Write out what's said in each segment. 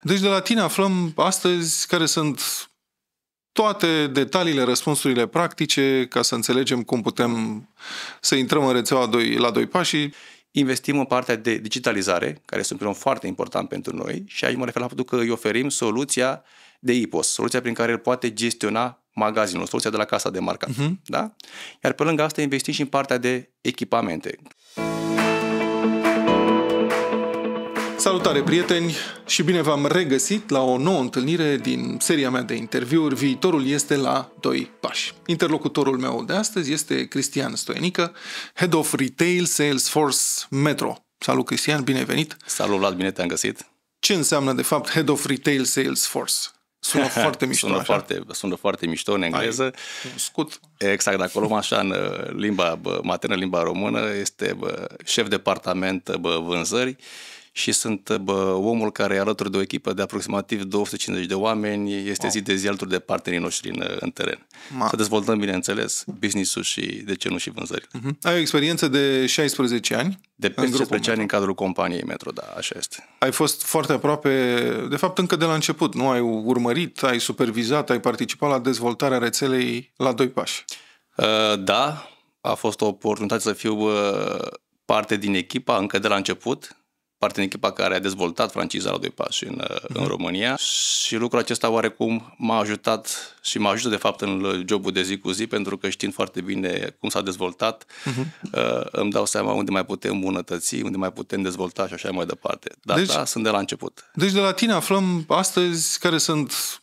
Deci de la tine aflăm astăzi care sunt toate detaliile, răspunsurile practice ca să înțelegem cum putem să intrăm în rețeaua doi, la doi pași. Investim în partea de digitalizare, care este un foarte important pentru noi și aici mă refer la faptul că îi oferim soluția de IPOS, soluția prin care el poate gestiona magazinul, soluția de la casa de marcat. Uh-huh. Da? Iar pe lângă asta investim și în partea de echipamente. Salutare prieteni și bine v-am regăsit la o nouă întâlnire din seria mea de interviuri Viitorul este la doi pași. Interlocutorul meu de astăzi este Cristian Stoenică, Head of Retail Salesforce Metro. Salut Cristian, bine ai venit! Salut Vlad, bine te-am găsit! Ce înseamnă de fapt Head of Retail Salesforce? Sună foarte mișto. sună, așa. foarte, sună foarte mișto în engleză. Ai, scut. Exact, dacă luăm așa în uh, limba maternă, limba română, este șef departament bă, vânzări și sunt bă, omul care e alături de o echipă de aproximativ 250 de oameni, este wow. zi de zi alături de partenerii noștri în, în teren. Ma. Să dezvoltăm, bineînțeles, business-ul și, de ce nu, și vânzările. Uh-huh. Ai o experiență de 16 ani? De peste 16 ani în cadrul companiei Metro, da, așa este. Ai fost foarte aproape, de fapt încă de la început, nu? Ai urmărit, ai supervizat, ai participat la dezvoltarea rețelei la doi pași. Uh, da, a fost o oportunitate să fiu uh, parte din echipa încă de la început, parte din echipa care a dezvoltat franciza la doi pași în, mm-hmm. în România și lucrul acesta oarecum m-a ajutat și mă ajută de fapt în jobul de zi cu zi pentru că știind foarte bine cum s-a dezvoltat mm-hmm. îmi dau seama unde mai putem îmbunătăți, unde mai putem dezvolta și așa mai departe. Dar deci, da, sunt de la început. Deci de la tine aflăm astăzi care sunt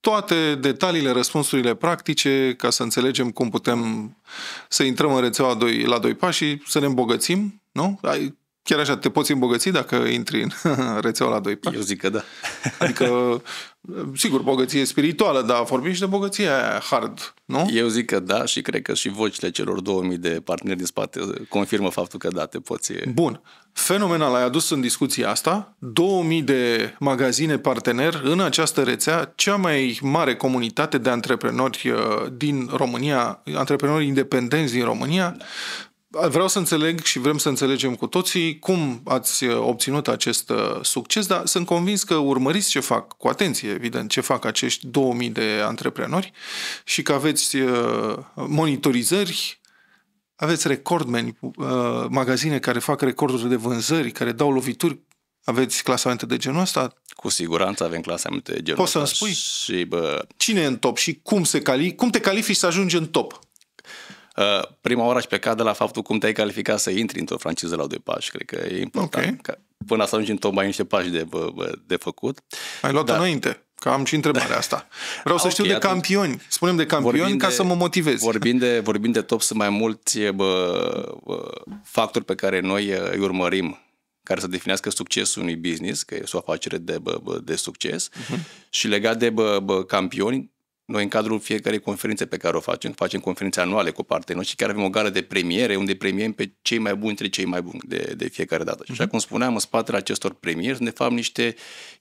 toate detaliile, răspunsurile practice ca să înțelegem cum putem să intrăm în rețeaua doi, la doi pași și să ne îmbogățim, nu? Ai chiar așa, te poți îmbogăți dacă intri în rețeaua la doi pași. Eu zic că da. adică, sigur, bogăție spirituală, dar vorbim și de bogăție hard, nu? Eu zic că da și cred că și vocile celor 2000 de parteneri din spate confirmă faptul că da, te poți... Bun. Fenomenal, ai adus în discuție asta 2000 de magazine partener în această rețea, cea mai mare comunitate de antreprenori uh, din România, antreprenori independenți din România, da Vreau să înțeleg și vrem să înțelegem cu toții cum ați uh, obținut acest uh, succes, dar sunt convins că urmăriți ce fac, cu atenție, evident, ce fac acești 2000 de antreprenori și că aveți uh, monitorizări, aveți recordmeni, magazine care fac recorduri de vânzări, care dau lovituri aveți clasamente de genul ăsta? Cu siguranță avem clasamente de genul Poți ăsta. Poți să-mi spui? Și, bă... Cine e în top și cum, se cali... cum te califici să ajungi în top? Uh, prima oară aș pleca de la faptul cum te-ai calificat să intri într-o franciză la doi pași. Cred că e important. Okay. Ca, până să ajungem tot mai niște pași de, de făcut. Ai luat da. înainte. Că am și întrebarea da. asta. Vreau să știu de campioni. Spunem de campioni ca de, să mă motivez. Vorbind de, vorbind de top, sunt mai mulți bă, bă, factori pe care noi uh, îi urmărim care să definească succesul unui business, că e o afacere de, bă, bă, de succes. Uh-huh. Și legat de bă, bă, campioni, noi, în cadrul fiecarei conferințe pe care o facem, facem conferințe anuale cu partenerii și chiar avem o gară de premiere unde premiem pe cei mai buni între cei mai buni de, de fiecare dată. Și așa mhm. cum spuneam, în spatele acestor premieri sunt, de fapt, niște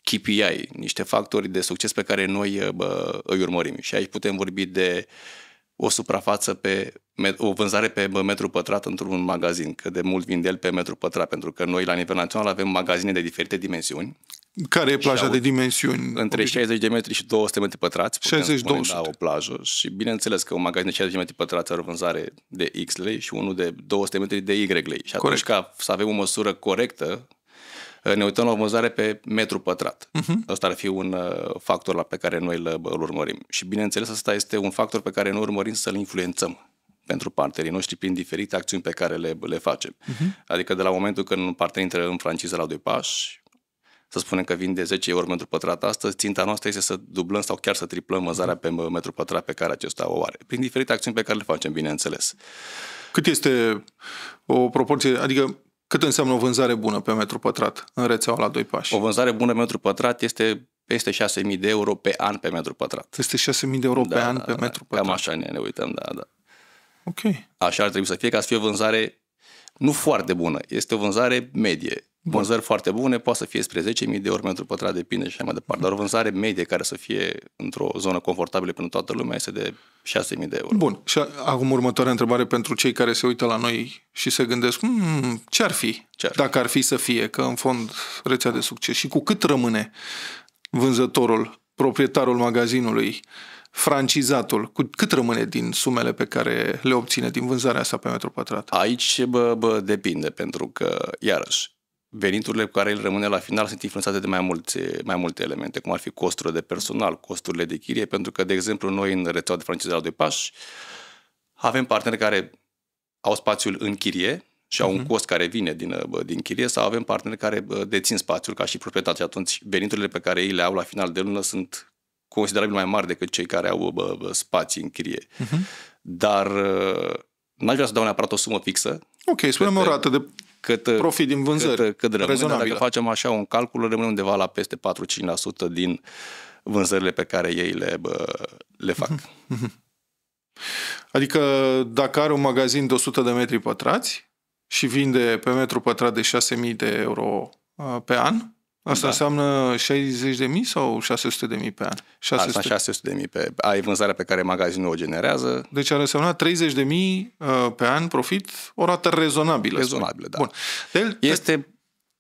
KPI, niște factori de succes pe care noi uh, bă, îi urmărim. Și aici putem vorbi de o suprafață pe o vânzare pe metru pătrat într-un magazin, că de mult vinde el pe metru pătrat, pentru că noi la nivel național avem magazine de diferite dimensiuni care e plaja de dimensiuni? Între 60 de metri și 200 de metri pătrați. 60 spune, 200. Da, o plajă. Și bineînțeles că un magazin de 60 de metri pătrați are o vânzare de X lei și unul de 200 de metri de Y lei. Și atunci Corect. ca să avem o măsură corectă, ne uităm la o vânzare pe metru pătrat. Uh-huh. Mhm. Asta ar fi un uh, factor la pe care noi îl, uh, îl urmărim. Și bineînțeles asta este un factor pe care noi urmărim să-l influențăm pentru partenerii noștri prin diferite acțiuni pe care le, le facem. Uh-huh. Adică de la momentul când un partener intră în franciză la doi pași, să spunem că vinde 10 euro metru pătrat astăzi, ținta noastră este să dublăm sau chiar să triplăm vânzarea pe metru pătrat pe care acesta o are, prin diferite acțiuni pe care le facem, bineînțeles. Cât este o proporție, adică cât înseamnă o vânzare bună pe metru pătrat în rețeaua la doi pași? O vânzare bună pe metru pătrat este peste 6.000 de euro pe an pe metru pătrat. Peste 6.000 de euro da, pe an da, pe da, metru pătrat. Cam așa ne, ne uităm, da, da. Ok. Așa ar trebui să fie, ca să fie o vânzare nu foarte bună, este o vânzare medie. Vânzări foarte bune, poate să fie spre 10.000 de ori metru pătrat, depinde și așa mai departe. Dar o vânzare medie care să fie într-o zonă confortabilă pentru toată lumea este de 6.000 de euro. Bun. Și acum următoarea întrebare pentru cei care se uită la noi și se gândesc, hmm, ce ar fi ce ar fi? dacă ar fi să fie, că în fond rețea de succes și cu cât rămâne vânzătorul, proprietarul magazinului, francizatul, cu cât rămâne din sumele pe care le obține din vânzarea sa pe metru pătrat? Aici bă, bă, depinde, pentru că, iarăși, veniturile cu care el rămâne la final sunt influențate de mai, mulți, mai multe elemente, cum ar fi costurile de personal, costurile de chirie, pentru că, de exemplu, noi în rețeaua de francizare la doi pași avem parteneri care au spațiul în chirie și au uh-huh. un mhm. cost care vine din, din chirie sau avem parteneri care dețin spațiul ca și proprietate și atunci veniturile pe care ei le au la final de lună sunt considerabil mai mari decât cei care au bă, bă, spații în chirie. Uh-huh. Dar uh, n-aș vrea să dau neapărat o sumă fixă. Ok, spune-mi o rată de cât, profit din vânzări cât, cât rămâne. Dacă facem așa un calcul, rămâne undeva la peste 4-5% din vânzările pe care ei le, bă, le fac. Adică dacă are un magazin de 100 de metri pătrați și vinde pe metru pătrat de 6.000 de euro uh, pe an, Asta da. înseamnă 60 de mii sau 600 de mii pe an? 600... Asta 600 de mii pe... Ai vânzarea pe care magazinul o generează. Deci ar însemna 30 de mii uh, pe an profit, o rată rezonabilă. Rezonabilă, spune. da. Bun. El Este...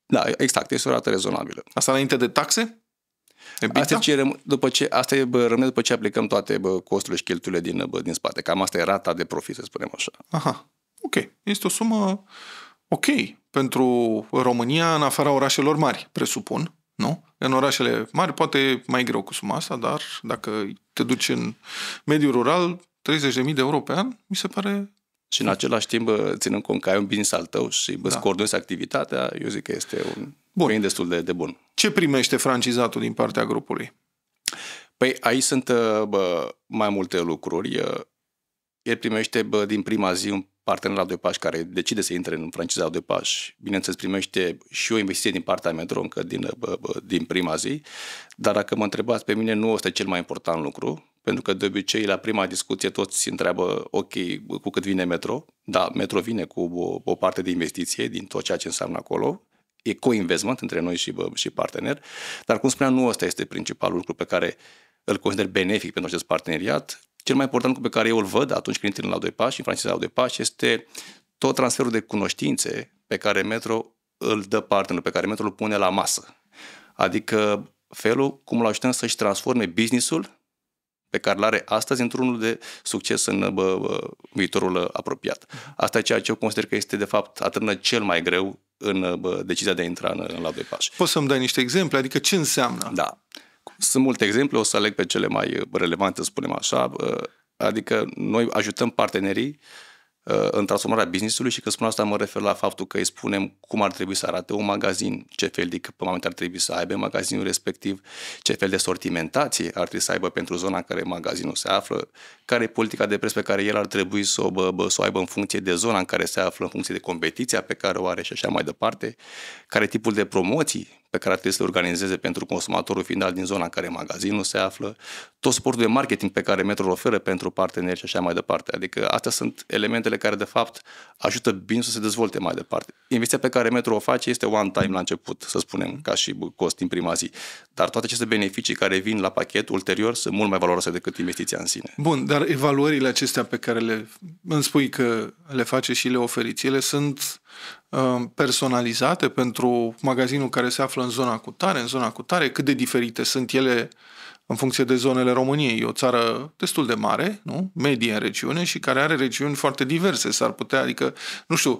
Da, exact, este o rată rezonabilă. Asta înainte de taxe? Asta, ce răm- după ce, asta e, bă, rămâne după ce aplicăm toate bă, costurile și cheltuielile din, bă, din spate. Cam asta e rata de profit, să spunem așa. Aha, ok. Este o sumă ok pentru România în afara orașelor mari, presupun, nu? În orașele mari poate mai greu cu suma asta, dar dacă te duci în mediul rural, 30.000 de euro pe an, mi se pare și în același timp, ținând cont că ai un business al tău și îți da. coordonezi activitatea, eu zic că este un bun. destul de, de bun. Ce primește francizatul din partea grupului? Păi aici sunt bă, mai multe lucruri. El primește bă, din prima zi un partener la doi pași care decide să intre în franciza doi pași, bineînțeles primește și o investiție din partea Metro încă din, din prima zi, dar dacă mă întrebați pe mine, nu este cel mai important lucru, pentru că de obicei la prima discuție toți se întreabă, ok, cu cât vine Metro? Da, Metro vine cu o, o parte de investiție din tot ceea ce înseamnă acolo, e co-investment între noi și, și partener, dar cum spuneam, nu ăsta este principalul lucru pe care îl consider benefic pentru acest parteneriat, cel mai important lucru pe care eu îl văd atunci când intri la doi pași, în franceză la doi pași, este tot transferul de cunoștințe pe care Metro îl dă partenerul, pe care Metro îl pune la masă. Adică felul cum îl ajutăm să-și transforme businessul pe care îl are astăzi într-unul de succes în bă, bă, viitorul apropiat. Asta e ceea ce eu consider că este, de fapt, atârnă cel mai greu în bă, decizia de a intra în, în la doi pași. Poți să-mi dai niște exemple? Adică ce înseamnă? Da. Sunt multe exemple, o să aleg pe cele mai uh, relevante, spunem așa, uh, adică noi ajutăm partenerii uh, în transformarea businessului și că spun asta mă refer la faptul că îi spunem cum ar trebui să arate un magazin, ce fel de echipament ar trebui să aibă magazinul respectiv, ce fel de sortimentație ar trebui să aibă pentru zona în care magazinul se află, care e politica de preț pe care el ar trebui să o, bă, bă, să o aibă în funcție de zona în care se află, în funcție de competiția pe care o are și așa mai departe, care tipul de promoții pe care trebuie să le organizeze pentru consumatorul final din zona în care magazinul se află, tot sportul de marketing pe care Metro oferă pentru parteneri și așa mai departe. Adică astea sunt elementele care, de fapt, ajută bine să se dezvolte mai departe. Investiția pe care Metro o face este one-time la început, să spunem, ca și cost în prima zi. Dar toate aceste beneficii care vin la pachet ulterior sunt mult mai valoroase decât investiția în sine. Bun, dar evaluările acestea pe care le îmi spui că le face și le oferiți, ele sunt Um, personalizate pentru magazinul care se află în zona cu tare, în zona cu tare, cât de diferite sunt ele în funcție de zonele României. E o țară destul de mare, nu? medie în regiune și care are regiuni foarte diverse. S-ar putea, adică, nu știu,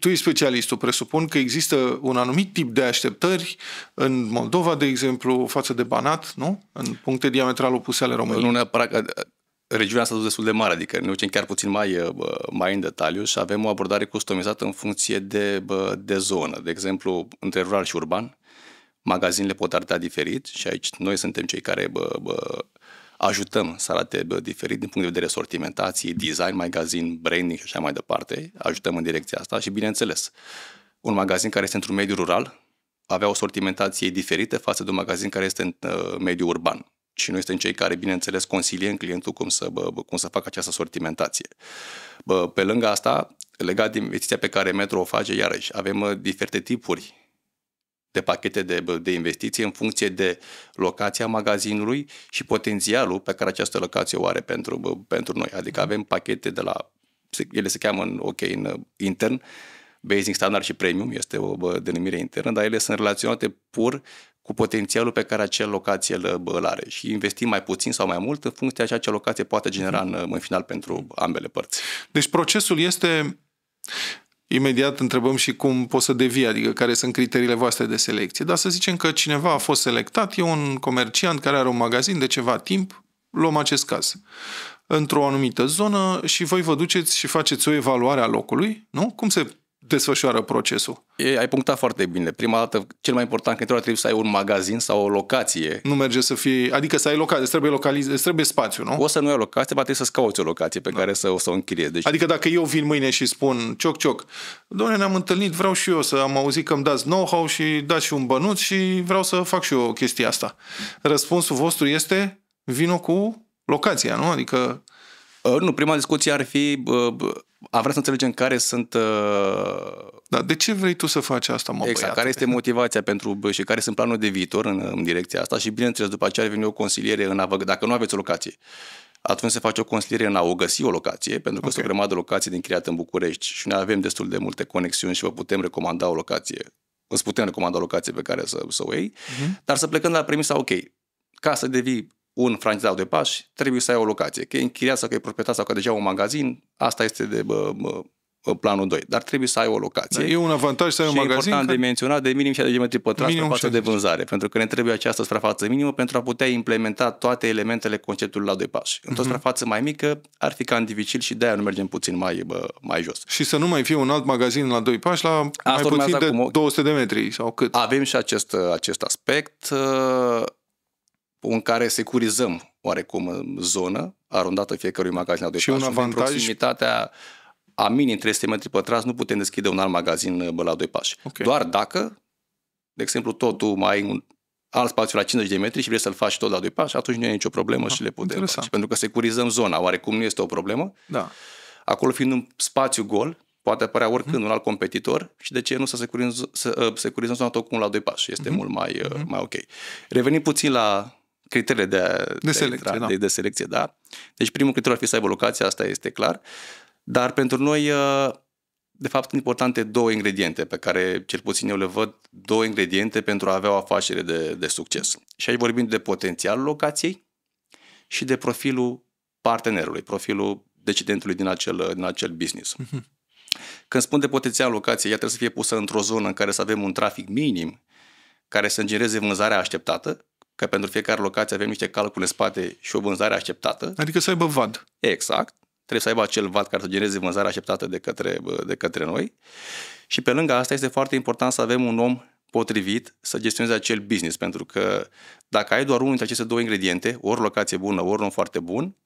tu ești specialistul, presupun că există un anumit tip de așteptări în Moldova, de exemplu, față de Banat, nu? În puncte diametral opuse ale României. Nu neapărat că regiunea asta a destul de mare, adică ne ducem chiar puțin mai, uh, mai în detaliu și avem o abordare customizată în funcție de, de zonă. De exemplu, între rural și urban, magazinele pot arăta diferit și aici noi suntem cei care bă, bă, ajutăm să arate bă, diferit din punct de vedere sortimentație, design, magazin, branding și așa mai departe. Ajutăm în direcția asta și, bineînțeles, un magazin care este într-un mediu rural avea o sortimentație diferită față de un magazin care este în uh, mediu urban și noi suntem cei care, bineînțeles, consiliem clientul cum să, bă, cum să facă această sortimentație. Bă, pe lângă asta, legat de investiția pe care Metro o face, iarăși, avem uh, diferite tipuri de pachete de, de investiții în funcție de locația magazinului și potențialul pe care această locație o are pentru, pentru noi. Adică mhm. avem pachete de la, ele se cheamă în, ok, în uh, intern, basic, standard și premium, este o bă, denumire internă, dar ele sunt relaționate pur cu potențialul pe care acea locație îl, îl are și investim mai puțin sau mai mult în funcție de ceea ce locație poate genera mhm. în, în final pentru ambele părți. Deci procesul este Imediat întrebăm și cum poți să devii, adică care sunt criteriile voastre de selecție. Dar să zicem că cineva a fost selectat, e un comerciant care are un magazin de ceva timp, luăm acest caz, într-o anumită zonă și voi vă duceți și faceți o evaluare a locului, nu? Cum se desfășoară procesul. E, ai punctat foarte bine. Prima dată, cel mai important, că trebuie să ai un magazin sau o locație. Nu merge să fie, adică să ai locație, trebuie, localiz- trebuie spațiu, nu? O să nu ai o locație, poate să-ți cauți o locație pe da. care să o să o închiriezi. Deci... Adică dacă eu vin mâine și spun, cioc, cioc, doamne, ne-am întâlnit, vreau și eu să am auzit că îmi dați know-how și dați și un bănuț și vreau să fac și eu chestia asta. Răspunsul vostru este, vino cu locația, nu? Adică... Uh, nu, prima discuție ar fi uh, am vrea să înțelegem care sunt... Uh... Da, de ce vrei tu să faci asta, mă Exact, băiat, care este motivația pentru și care sunt planurile de viitor în, în direcția asta și, bineînțeles, după aceea vine o consiliere în a vă, dacă nu aveți o locație atunci se face o consiliere în a o găsi o locație, pentru că okay. sunt o grămadă locații din creat în București și noi avem destul de multe conexiuni și vă putem recomanda o locație. Îți putem recomanda o locație pe care să, să o iei, uh-huh. dar să plecăm la premisa, ok, ca să devii un franchizat de pași, trebuie să ai o locație. Că e închiriat sau că e proprietar sau că deja un magazin, asta este de bă, bă, planul 2, dar trebuie să ai o locație. Dar e un avantaj să ai un magazin. E important că... de menționat de minim 60 de metri pătrați față de vânzare, pentru că ne trebuie această suprafață minimă pentru a putea implementa toate elementele conceptului la doi pași. Într-o mm-hmm. suprafață mai mică ar fi cam dificil și de-aia nu mergem puțin mai, bă, mai jos. Și să nu mai fie un alt magazin la doi pași la Asta mai puțin de 200 de metri sau cât. Avem și acest, acest aspect. Ă, în care securizăm oarecum uh, zonă arondată fiecărui magazin de Și un avantaj... În proximitatea a minim 300 metri pătrați nu putem deschide un alt magazin uh, la doi pași. Okay. Doar dacă, de exemplu, totul mai ai un alt spațiu la 50 de metri și vrei să-l faci tot la doi pași, atunci nu e nicio problemă da, și le putem interesant. face. Pentru că securizăm zona, oarecum nu este o problemă. Da. Acolo fiind un spațiu gol, poate apărea mhm. oricând mm-hmm. un alt competitor și de ce nu să securizăm, să, uh, securizăm zona tot cu un la doi pași. Este mm-hmm. mult mai, mm-hmm. mai ok. Revenim puțin la criteriile de, a, de, de, selecție, a intra, da. de, de selecție, da. Deci primul criteriu ar fi să aibă locația, asta este clar. Dar pentru noi, uh, de fapt, sunt importante două ingrediente pe care, cel puțin eu le văd, două ingrediente pentru a avea o afacere de, de succes. Și aici vorbim de potențialul locației și de profilul partenerului, profilul decidentului din acel, din acel business. Mm-hmm. Când spun de potențial locație, ea trebuie să fie pusă într-o zonă în care să avem un trafic minim care să genereze vânzarea așteptată că pentru fiecare locație avem niște calcule în spate și o vânzare așteptată. Adică să aibă VAD. Exact. Trebuie să aibă acel VAD care să genereze vânzarea așteptată de către, de către noi. Și pe lângă asta este foarte important să avem un om potrivit să gestioneze acel business, pentru că dacă ai doar unul dintre aceste două ingrediente, ori locație bună, ori un foarte bun,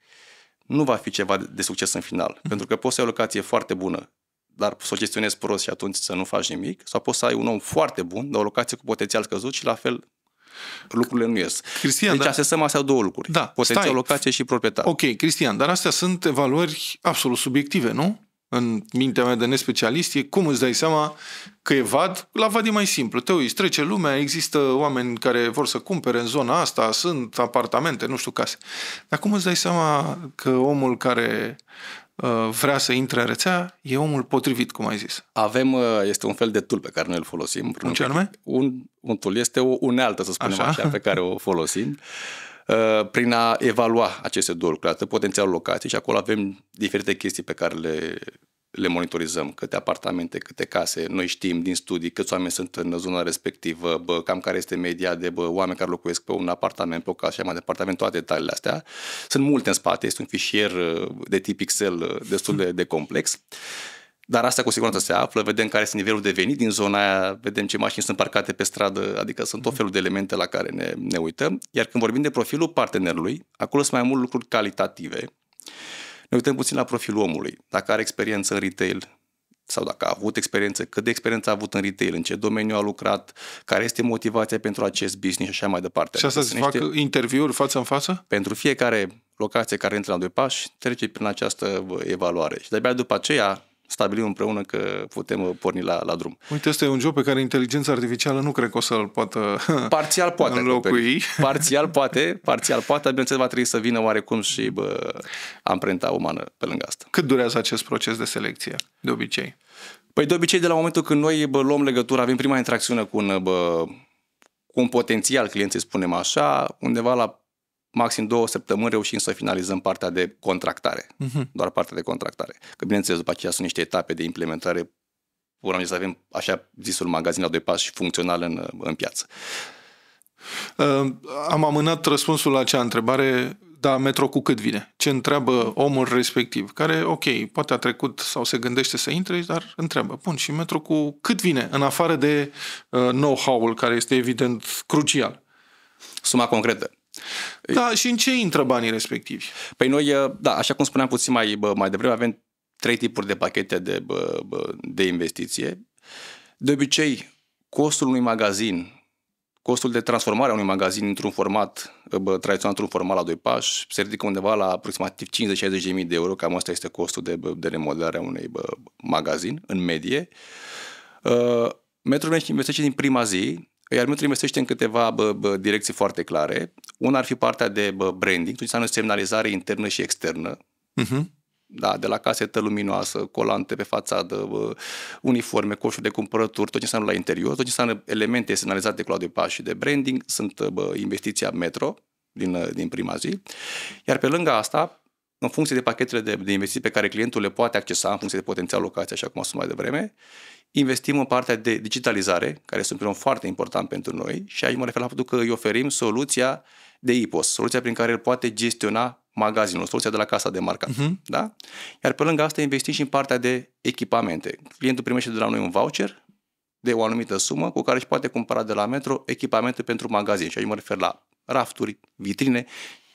nu va fi ceva de succes în final. Mm-hmm. Pentru că poți să ai o locație foarte bună, dar să o gestionezi prost și atunci să nu faci nimic, sau poți să ai un om foarte bun, dar o locație cu potențial scăzut și la fel lucrurile nu ies. Cristian, deci dar... asesăm astea două lucruri. Da, Potențial stai. locație și proprietar. Ok, Cristian, dar astea sunt evaluări absolut subiective, nu? În mintea mea de nespecialist e cum îți dai seama că e vad? La vad e mai simplu. Te uiți, trece lumea, există oameni care vor să cumpere în zona asta, sunt apartamente, nu știu case. Dar cum îți dai seama că omul care Uh, vrea să intre în rețea, e omul potrivit, cum ai zis. Avem, uh, este un fel de tool pe care noi îl folosim. Un ce anume? Un, un tool este o unealtă, să spunem așa, așa pe care o folosim uh, prin a evalua aceste două lucruri, potențialul locației și acolo avem diferite chestii pe care le le monitorizăm, câte apartamente, câte case, noi știm din studii câți oameni sunt în zona respectivă, bă, cam care este media de bă, oameni care locuiesc pe un apartament, pe o casă și mai departe, avem toate detaliile astea. Sunt multe în spate, este un fișier uh, de tip Excel uh, destul de, de complex. Dar asta cu siguranță se află, vedem care este nivelul de venit din zona aia, vedem ce mașini sunt parcate pe stradă, adică sunt tot felul de elemente la care ne, ne uităm. Iar când vorbim de profilul partenerului, acolo sunt mai mult lucruri calitative ne uităm puțin la profilul omului. Dacă are experiență în retail, sau dacă a avut experiență, cât de experiență a avut în retail, în ce domeniu a lucrat, care este motivația pentru acest business și așa mai departe. Și asta se fac niște... interviuri față în față? Pentru fiecare locație care intră la doi pași, trece prin această evaluare. Și de-abia după aceea stabilim împreună că putem uh, porni la, la drum. Uite, este un job pe care inteligența artificială nu cred că o să-l poată Parțial poate înlocui. Parțial poate, parțial poate, bineînțeles va trebui să vină oarecum și bă, amprenta umană pe lângă asta. Cât durează acest proces de selecție, de obicei? Păi de obicei, de la momentul când noi bă, luăm legătura, avem prima interacțiune cu un, bă, cu un potențial client, să spunem așa, undeva la maxim două săptămâni reușim să finalizăm partea de contractare, uh-huh. doar partea de contractare. Că bineînțeles, după aceea sunt niște etape de implementare, urmăm să avem așa zisul magazin la doi pași și funcțional în, în piață. Uh, am amânat răspunsul la acea întrebare, dar metro cu cât vine? Ce întreabă omul respectiv? Care, ok, poate a trecut sau se gândește să intre, dar întreabă. Bun, și metro cu cât vine? În afară de uh, know-how-ul, care este evident crucial. Suma concretă. Da, și în ce intră banii respectivi? Păi noi, uh, da, așa cum spuneam puțin mai, mai devreme, avem trei tipuri de pachete de, de investiție. De obicei, costul unui magazin, costul de transformare a unui magazin într-un format uh, bă, tradițional, într-un format la doi pași, se ridică undeva la aproximativ 50 60000 de mii de euro, cam asta este costul de, de remodelare a unui bă, magazin, în medie. Uh, Metrul investește din prima zi iar nu investește în câteva bă, bă, direcții foarte clare. Una ar fi partea de bă, branding, tot înseamnă semnalizare internă și externă. Uh-huh. Da, de la casetă luminoasă, colante pe fațadă, bă, uniforme, coșuri de cumpărături, tot ce înseamnă la interior, tot ce înseamnă elemente semnalizate cu Claudiu Paș și de branding, sunt bă, investiția Metro din, din prima zi. Iar pe lângă asta, în funcție de pachetele de, de investiții pe care clientul le poate accesa, în funcție de potențial locație, așa cum am spus mai devreme, Investim în partea de digitalizare, care este un pilon foarte important pentru noi și aici mă refer la faptul că îi oferim soluția de IPOS, soluția prin care el poate gestiona magazinul, soluția de la casa de marcat. Uh-huh. Da? Iar pe lângă asta investim și în partea de echipamente. Clientul primește de la noi un voucher de o anumită sumă cu care își poate cumpăra de la Metro echipamente pentru magazin. Și aici mă refer la rafturi, vitrine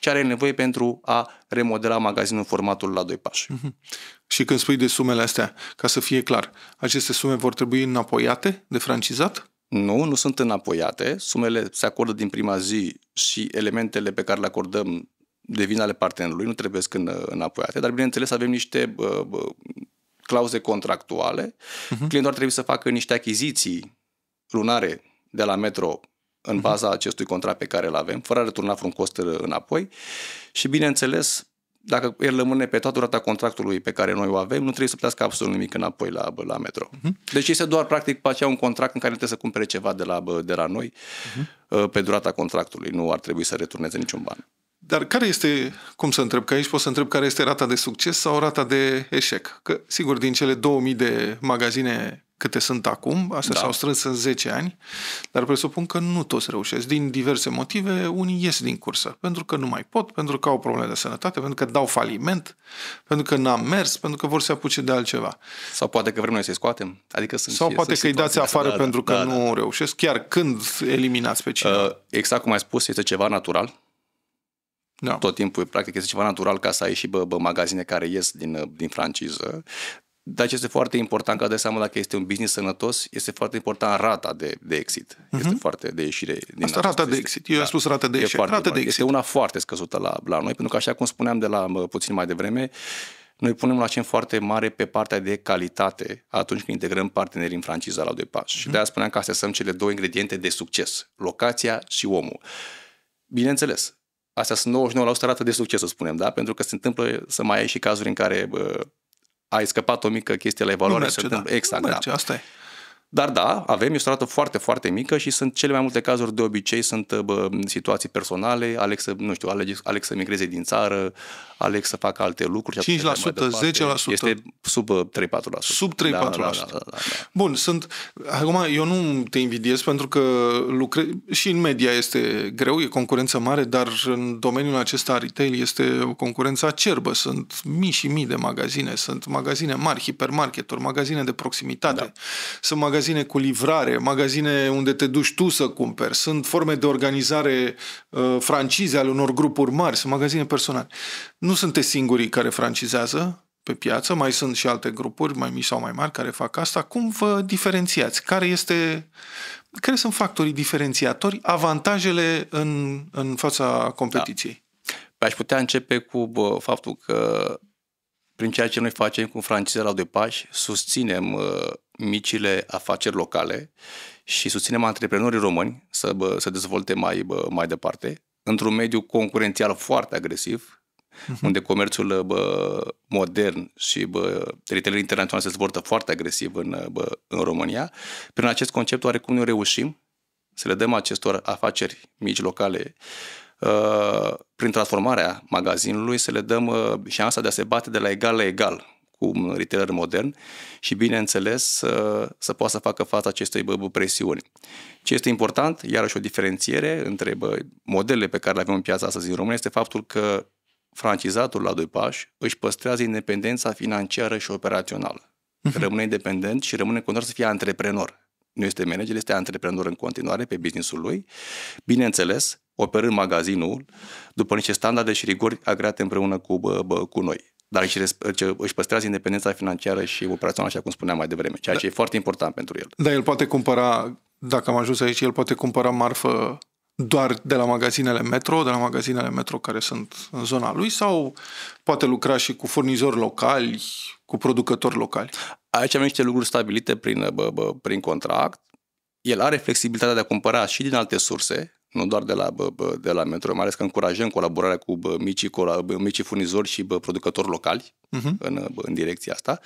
ce are nevoie pentru a remodela magazinul în formatul la doi pași. Mm-hmm. Și când spui de sumele astea, ca să fie clar, aceste sume vor trebui înapoiate de francizat? Nu, nu sunt înapoiate. Sumele se acordă din prima zi și elementele pe care le acordăm devin ale partenerului, nu trebuie să uh, înapoiate, dar bineînțeles avem niște uh, uh clauze contractuale. Uh-huh. Clientul ar trebui să facă niște achiziții lunare de la metro în baza mhm. acestui contract pe care îl avem, fără a returna vreun cost uh, înapoi și, bineînțeles, dacă el rămâne pe toată durata contractului pe care noi o avem, nu trebuie să plătească absolut nimic înapoi la, uh, la metro. Uh-huh. Deci este doar practic pe aceea un contract în care trebuie să cumpere ceva de la, uh, de la noi uh-huh. pe durata contractului. Nu ar trebui să returneze niciun ban. Dar care este, cum să întreb, că aici pot să întreb care este rata de succes sau rata de eșec? Că, sigur, din cele 2000 de magazine câte sunt acum, astea da. s-au strâns în 10 ani, dar presupun că nu toți reușesc. Din diverse motive, unii ies din cursă, pentru că nu mai pot, pentru că au probleme de sănătate, pentru că dau faliment, pentru că n-am mers, pentru că vor să apuce de altceva. Sau poate că vrem noi să-i scoatem. Adică sunt Sau poate că îi dați afară da, pentru da, că da, nu da. reușesc, chiar când eliminați pe cineva. Uh, exact cum ai spus, este ceva natural, da. Tot timpul, practic, este ceva natural ca să ai și bă, bă, magazine care ies din, uh, din franciză, dar ce este foarte important ca de seama dacă este un business sănătos, este foarte important rata de, de exit. Uh-huh. Este mhm. foarte de ieșire din Asta rata de exit. Eu da, am spus rata de ieșire. Rata de exit. Este una foarte scăzută la, la noi, pentru că așa cum spuneam de la puțin mai devreme, noi punem un accent foarte mare pe partea de calitate atunci când integrăm partenerii în franciza la de pași. Uh-huh. Și mhm. de aia spuneam că astea sunt cele două ingrediente de succes, locația și omul. Bineînțeles, astea sunt 99% rată de succes, să spunem, da? pentru că se întâmplă să mai ai și cazuri în care ai scăpat o mică chestie la evaluare. Nu merge, da. Exact, nu da. merge, da. asta e. Dar da, avem, e o rată foarte, foarte mică și sunt cele mai multe cazuri de obicei, sunt bă, situații personale, aleg să, nu știu, aleg, aleg să migreze din țară, aleg să facă alte lucruri. 5%, departe, 10%. Este sub 3-4%. Sub 3-4%. Da, da, da, da, da. Bun, sunt... Acum, eu nu te invidiez pentru că lucre... și în media este greu, e concurență mare, dar în domeniul acesta retail este o concurență acerbă. Sunt mii și mii de magazine, sunt magazine mari, hipermarketuri, magazine de proximitate, da. sunt magazine magazine cu livrare, magazine unde te duci tu să cumperi, sunt forme de organizare uh, francize ale unor grupuri mari, sunt magazine personale. Nu sunteți singurii care francizează pe piață, mai sunt și alte grupuri, mai mici sau mai mari, care fac asta. Cum vă diferențiați? Care este care sunt factorii diferențiatori, avantajele în, în fața competiției? Da. Aș putea începe cu bă, faptul că prin ceea ce noi facem cu franciza la doi pași, susținem uh, micile afaceri locale și susținem antreprenorii români să, bă, să dezvolte mai, bă, mai departe într-un mediu concurențial foarte agresiv, uh-huh. unde comerțul bă, modern și bă, retailerii internaționali se dezvoltă foarte agresiv în, bă, în România. Prin acest concept, oarecum noi reușim să le dăm acestor afaceri mici locale ă, prin transformarea magazinului, să le dăm ă, șansa de a se bate de la egal la egal cu un retailer modern și, bineînțeles, să, să poată să facă față acestei bă, bă, presiuni. Ce este important, iarăși o diferențiere între bă, modelele pe care le avem în piața astăzi în România, este faptul că francizatul la doi pași își păstrează independența financiară și operațională. Mhm. Rămâne independent și rămâne în continuare să fie antreprenor. Nu este manager, este antreprenor în continuare pe businessul lui. Bineînțeles, operând magazinul după niște standarde și rigori agreate împreună cu, bă, bă, cu noi dar își, își păstrează independența financiară și operațională, așa cum spuneam mai devreme, ceea ce da. e foarte important pentru el. Da, el poate cumpăra, dacă am ajuns aici, el poate cumpăra marfă doar de la magazinele metro, de la magazinele metro care sunt în zona lui, sau poate lucra și cu furnizori locali, cu producători locali? Aici avem niște lucruri stabilite prin, bă, bă, prin contract. El are flexibilitatea de a cumpăra și din alte surse, nu doar de la, de la metro, mai ales că încurajăm colaborarea cu micii, micii furnizori și producători locali uh-huh. în, în direcția asta.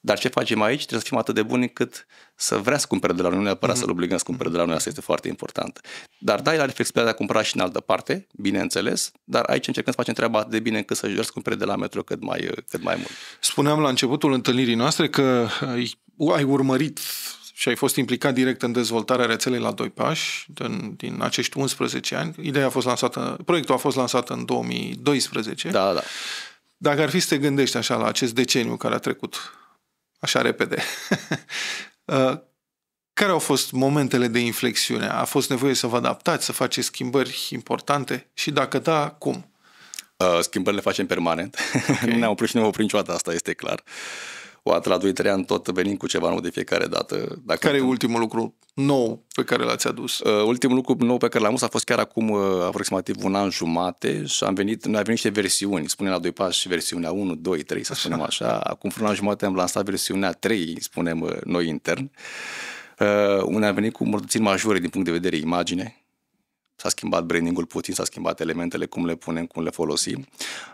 Dar ce facem aici? Trebuie să fim atât de buni încât să vrea să cumpere de la noi, neapărat uh-huh. să-l obligăm să cumpere de la noi, asta este foarte important. Dar da, el are flexibilitatea de a cumpăra și în altă parte, bineînțeles, dar aici încercăm să facem treaba atât de bine încât să-și vrea să cumpere de la metro cât mai, cât mai mult. Spuneam la începutul întâlnirii noastre că ai, uh, ai urmărit și ai fost implicat direct în dezvoltarea rețelei la doi pași din, din acești 11 ani. Ideea a fost lansată, proiectul a fost lansat în 2012. Da, da. Dacă ar fi să te gândești așa la acest deceniu care a trecut așa repede, uh, care au fost momentele de inflexiune? A fost nevoie să vă adaptați, să faceți schimbări importante? Și dacă da, cum? Uh, schimbările facem permanent. Okay. Ne-am oprit și ne oprit niciodată, asta este clar. Uh, o dată la 2-3 ani tot venim cu ceva nou de fiecare dată. Dacă care e ultimul lucru nou pe care l-ați adus? Uh, ultimul lucru nou pe care l-am adus a fost chiar acum uh, aproximativ un an jumate și am venit, noi am venit niște versiuni, spune la 2 pași versiunea 1, 2, 3, să spunem așa. așa. Acum un an jumate am lansat versiunea 3, spunem uh, noi intern, uh, unde am venit cu îmbunătățiri majore din punct de vedere imagine, S-a schimbat brandingul puțin, s-a schimbat elementele, cum le punem, cum le folosim.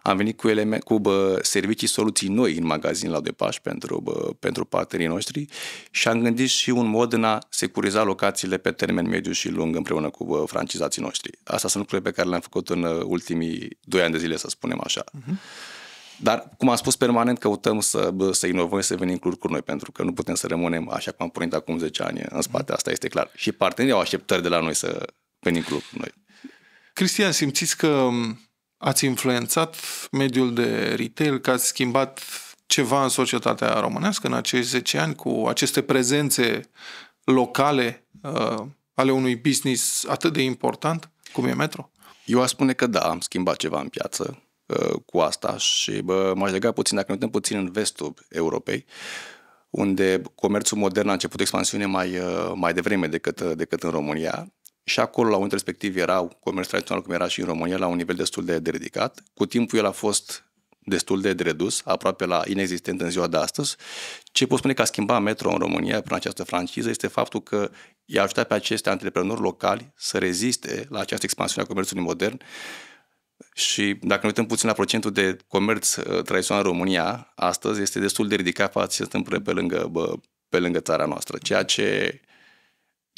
Am venit cu, eleme- cu bă, servicii, soluții noi în magazin la Depaș pentru, bă, pentru partenerii noștri și am gândit și un mod în a securiza locațiile pe termen mediu și lung împreună cu bă, francizații noștri. Asta sunt lucrurile pe care le-am făcut în uh, ultimii doi ani de zile, să spunem așa. Uh-huh. Dar, cum am spus, permanent căutăm să, bă, să inovăm, să venim cu lucruri noi, pentru că nu putem să rămânem așa cum am pornit acum 10 ani în spate, mhm. asta este clar. Și partenerii au așteptări de la noi să, venim club noi. Cristian, simțiți că um, ați influențat mediul de retail, că ați schimbat ceva în societatea românească în acești 10 ani cu aceste prezențe locale uh, ale unui business atât de important cum e Metro? Eu aș spune că da, am schimbat ceva în piață uh, cu asta și bă, m-aș lega puțin, dacă ne uităm puțin în vestul Europei, unde comerțul modern a început expansiune mai, uh, mai devreme decât, uh, decât în România, și acolo, la unul respectiv, era comerț tradițional, cum era și în România, la un nivel destul de, de ridicat. Cu timpul el a fost destul de redus, aproape la inexistent în ziua de astăzi. Ce pot spune că a schimbat Metro în România prin această franciză este faptul că i-a ajutat pe acești antreprenori locali să reziste la această expansiune a comerțului modern și dacă ne uităm puțin la procentul de comerț uh, tradițional în România, astăzi este destul de ridicat față ce se întâmplă pe lângă, pe lângă țara noastră, ceea ce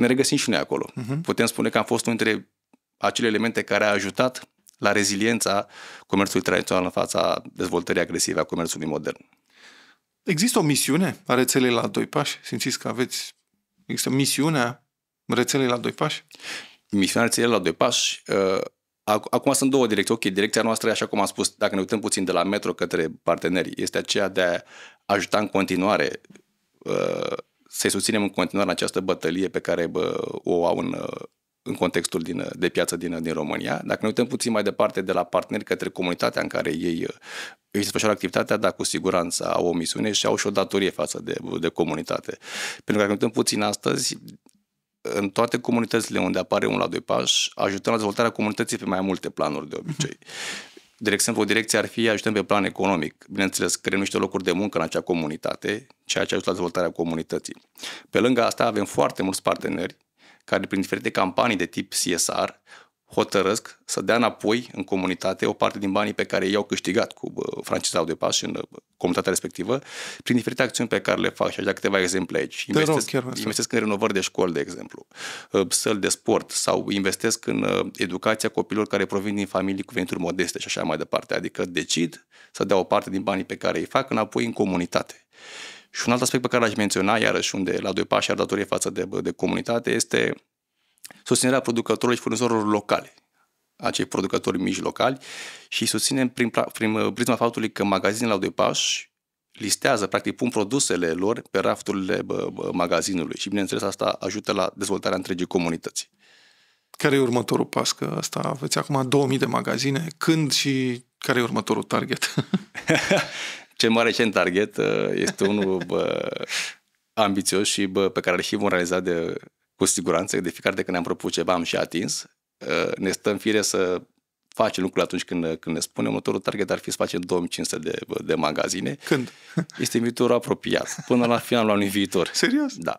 ne regăsim și noi acolo. Uh-huh. Putem spune că am fost unul dintre acele elemente care a ajutat la reziliența comerțului tradițional în fața dezvoltării agresive a comerțului modern. Există o misiune a rețelei la doi pași? Simțiți că aveți... Există misiunea rețelei la doi pași? Misiunea rețelei la doi pași... Uh, acum sunt două direcții. Ok, direcția noastră, așa cum am spus, dacă ne uităm puțin de la metro către parteneri, este aceea de a ajuta în continuare uh, să-i susținem în continuare această bătălie pe care bă, o au în, uh, în contextul din, uh, de piață din, uh, din România. Dacă ne uităm puțin mai departe de la parteneri către comunitatea în care ei își desfășoară activitatea, dar cu siguranță au o misiune și au și o datorie față de, de comunitate. Pentru că dacă ne uităm puțin astăzi, în toate comunitățile unde apare un la doi pași, ajutăm la dezvoltarea comunității pe mai multe planuri de obicei. Mm-hmm de exemplu, o direcție ar fi ajutăm pe plan economic, bineînțeles, creăm niște locuri de muncă în acea comunitate, ceea ce ajută la dezvoltarea comunității. Pe lângă asta avem foarte mulți parteneri care prin diferite campanii de tip CSR hotărăsc să dea înapoi în comunitate o parte din banii pe care i-au câștigat cu francizaul de pași în comunitatea respectivă, prin diferite acțiuni pe care le fac. Și aș da câteva exemple aici. Investesc, rog, investesc în renovări de școli, de exemplu, săli de sport sau investesc în educația copilor care provin din familii cu venituri modeste și așa mai departe. Adică decid să dea o parte din banii pe care îi fac înapoi în comunitate. Și un alt aspect pe care l-aș menționa, iarăși, unde la doi pași ar datorie față de, de comunitate, este susținerea producătorilor și furnizorilor locale, acei producători mici locali și susținem prin, prin uh, prisma faptului că magazinele au de pași listează, practic pun produsele lor pe rafturile magazinului și bineînțeles asta ajută la dezvoltarea întregii comunități. Care e următorul pas? Că asta aveți acum 2000 de magazine. Când și care e următorul target? Cel mai recent target uh, este unul bă, ambițios și bă, pe care și vom realiza de cu siguranță de fiecare dată când ne-am propus ceva am și atins. Uh, ne stăm fire să facem lucrul atunci când, când ne spune următorul target ar fi să facem 2500 de, de magazine. Când? Este în viitorul apropiat, până la finalul anului viitor. Serios? Da.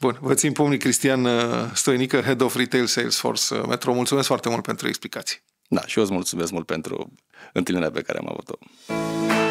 Bun, vă țin pumnii Cristian uh, Stoinică, Head of Retail Salesforce uh, Metro. Mulțumesc foarte mult pentru explicații. Da, și eu îți mulțumesc mult pentru întâlnirea pe care am avut-o.